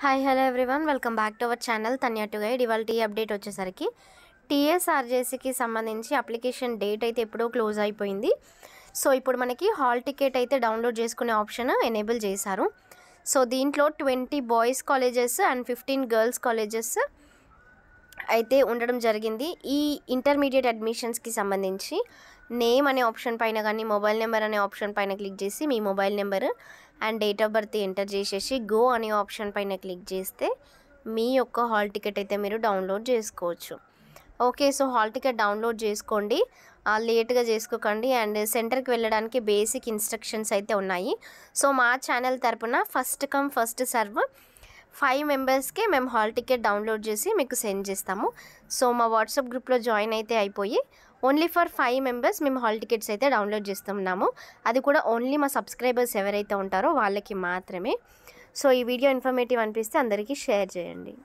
hi hello everyone welcome back to our channel Tanya to guide ఇవాళ టీ update వచ్చేసరికి టీఎస్ఆర్జేసీకి సంబంధించి అప్లికేషన్ డేట్ అయితే ఎప్పుడో క్లోజ్ అయిపోయింది సో ఇప్పుడు మనకి హాల్ టికెట్ అయితే డౌన్లోడ్ చేసుకునే ఆప్షన్ ఎనేబుల్ చేశారు సో దీంట్లో twenty boys colleges and fifteen girls colleges అయితే ఉండడం జరిగింది ఈ ఇంటర్మీడియట్ అడ్మిషన్స్కి సంబంధించి నేమ్ అనే ఆప్షన్ పైన కానీ మొబైల్ నెంబర్ అనే ఆప్షన్ పైన క్లిక్ చేసి మీ mobile number and date of birth enter చేసేసి గో అనే ఆప్షన్ పైన క్లిక్ చేస్తే మీ యొక్క హాల్ టికెట్ అయితే మీరు డౌన్లోడ్ చేసుకోవచ్చు okay so hall ticket download చేసుకోండి లేట్గా చేసుకోకండి అండ్ సెంటర్కి వెళ్ళడానికి బేసిక్ ఇన్స్ట్రక్షన్స్ అయితే ఉన్నాయి సో మా ఛానల్ తరపున first come first serve five మెంబర్స్కే మేము హాల్ టికెట్ డౌన్లోడ్ చేసి మీకు సెండ్ చేస్తాము సో మా వాట్సాప్ గ్రూప్లో జాయిన్ అయితే అయిపోయి ఓన్లీ ఫర్ ఫైవ్ మెంబర్స్ మేము హాల్ టికెట్స్ అయితే డౌన్లోడ్ చేస్తున్నాము అది కూడా ఓన్లీ మా సబ్స్క్రైబర్స్ ఎవరైతే ఉంటారో వాళ్ళకి మాత్రమే సో ఈ వీడియో ఇన్ఫర్మేటివ్ అనిపిస్తే అందరికీ షేర్ చేయండి